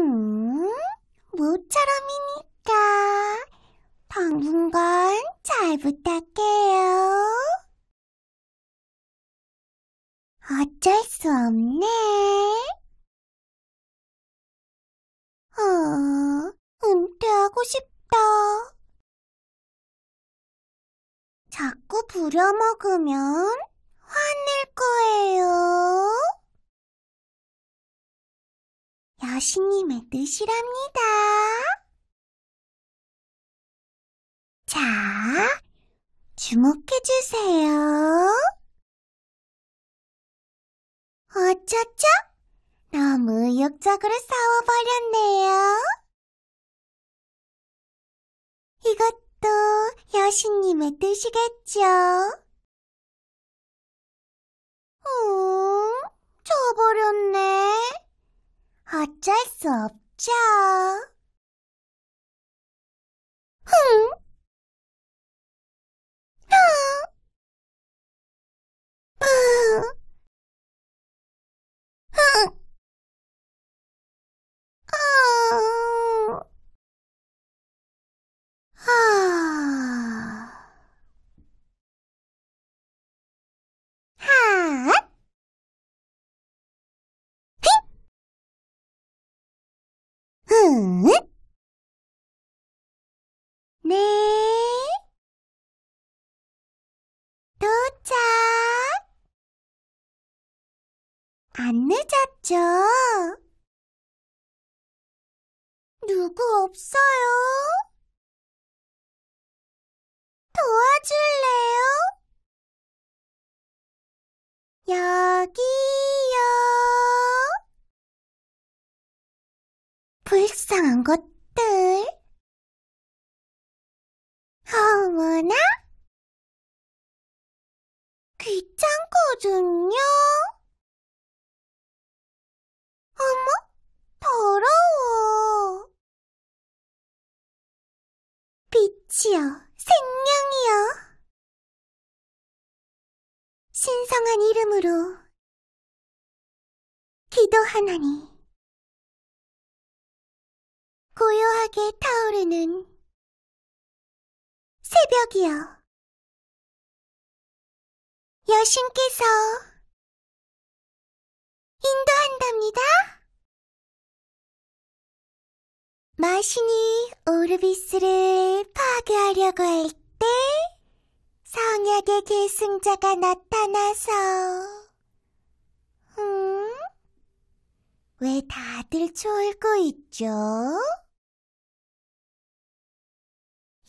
음, 모처럼이니까 당분간 잘 부탁해요. 어쩔 수 없네. 아, 은퇴하고 싶다. 자꾸 부려먹으면 화낼 거예요. 여신님의 뜻이랍니다. 자, 주목해주세요. 어쩌죠? 너무 의욕적으로 싸워버렸네요. 이것도 여신님의 뜻이겠죠? 음, 져버렸네. 어쩔 수 없죠. 흥! 네? 네. 도착. 안 늦었죠? 누구 없어요? 도와줄래요? 여기. 이상한 것들. 어머나? 귀찮거든요. 어머, 더러워. 빛이요, 생명이요. 신성한 이름으로 기도하나니. 고요하게 타오르는 새벽이요. 여신께서 인도한답니다. 마신이 오르비스를 파괴하려고 할 때 성약의 계승자가 나타나서 응? 음? 왜 다들 졸고 있죠?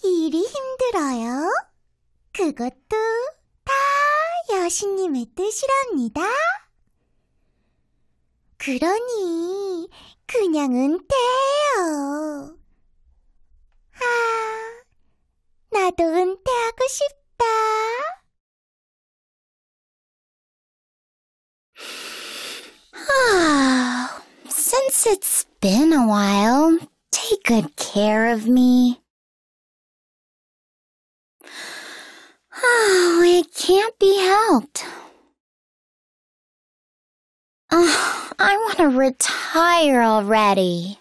일이 힘들어요. 그것도 다 여신님의 뜻이랍니다. 그러니 그냥 은퇴해요. 아, 나도 은퇴하고 싶다. 아, since it's been a while, take good care of me. can't be helped. Ugh, I want to retire already.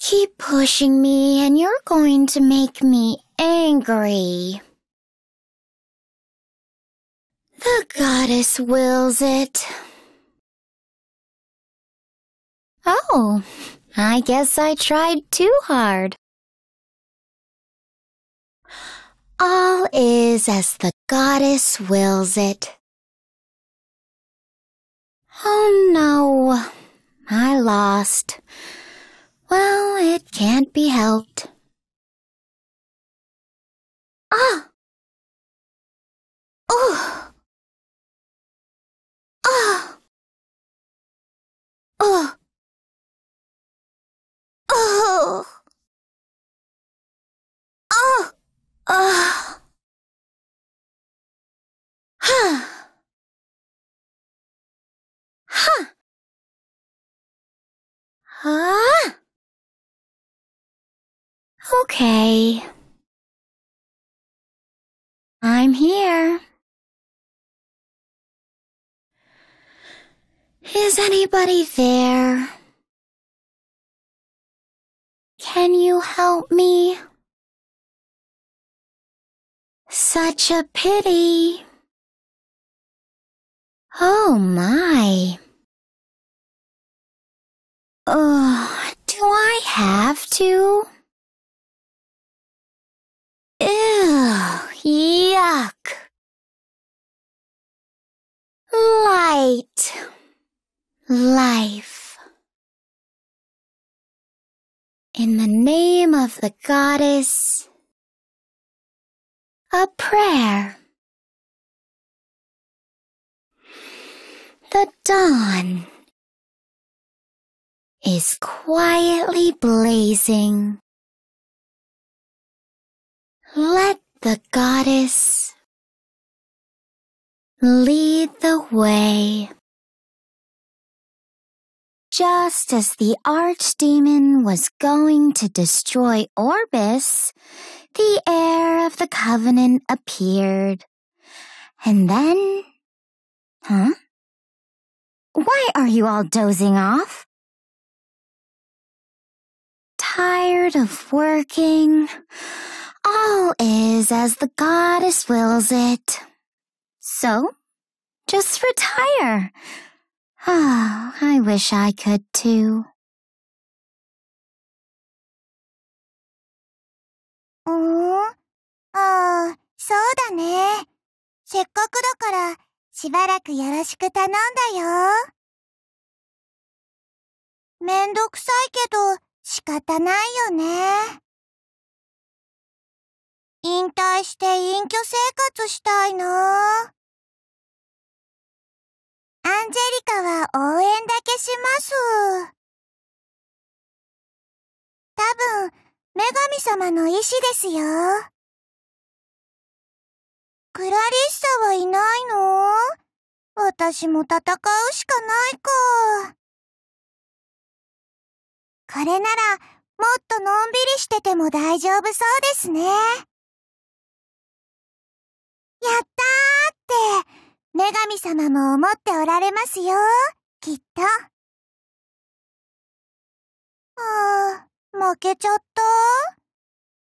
Keep pushing me and you're going to make me angry. The goddess wills it. Oh, I guess I tried too hard. All is as the goddess wills it. Oh no, I lost. Well, it can't be helped. Ah! Oh! Ah! Oh! Huh? Okay. I'm here. Is anybody there? Can you help me? Such a pity. Oh my. Ugh, do I have to? Ew, yuck. Light. Life. In the name of the goddess, a prayer. The dawn is quietly blazing. Let the goddess lead the way. Just as the archdemon was going to destroy Orbis, the heir of the covenant appeared. And then... Huh? Why are you all dozing off? tired of working. All is as the goddess wills it. So, just retire. Ah, oh, I wish I could too. Oh, ああ、そうだね。せっかくだから、しばらくよろしく頼んだよ。めんどくさいけど、方ないよね。引退して隠居生活したいなアンジェリカは応援だけします。多分、女神様の意志ですよ。クラリッサはいないの私も戦うしかないか。これなら、もっとのんびりしてても大丈夫そうですね。やったーって、女神様も思っておられますよ、きっと。ああ、負けちゃった。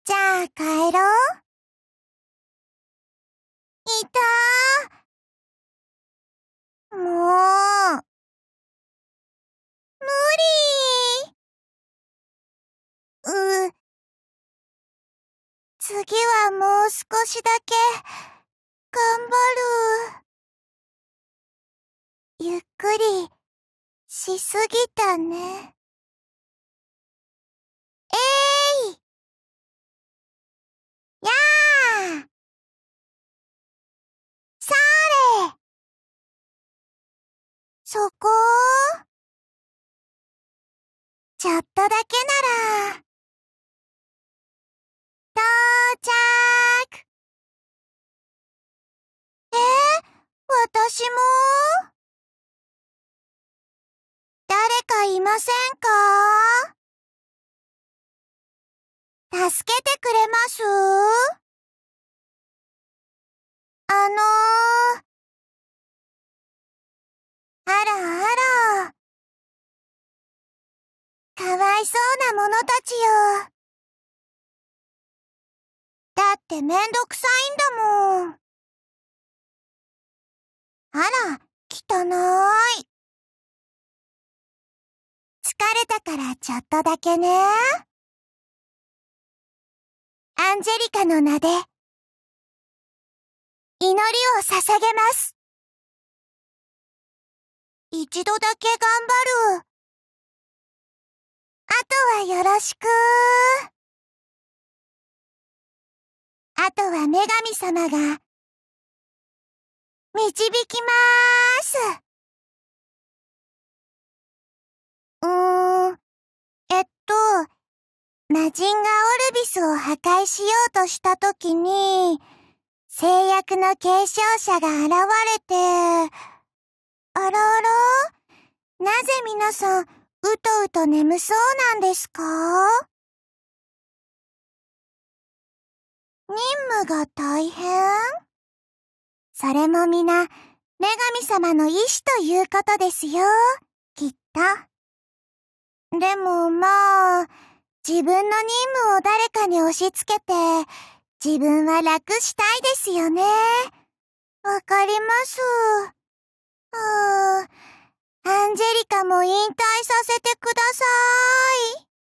じゃあ帰ろう。いたー。もう。無理次はもう少しだけ、頑張る。ゆっくり、しすぎたね。えーいやーそれそこちょっとだけなら。到着えー、私も誰かいませんか助けてくれますあのー、あらあら。かわいそうなものたちよ。だってめんどくさいんだもん。あら、汚い。疲れたからちょっとだけね。アンジェリカの名で、祈りを捧げます。一度だけ頑張る。あとはよろしくあとは女神様が、導きまーす。うーん、えっと、魔人がオルビスを破壊しようとしたときに、制約の継承者が現れて、あらあらなぜ皆さん、うとうと眠そうなんですか任務が大変それも皆、女神様の意志ということですよ、きっと。でもまあ、自分の任務を誰かに押し付けて、自分は楽したいですよね。わかります。うーん、アンジェリカも引退させてくださーい。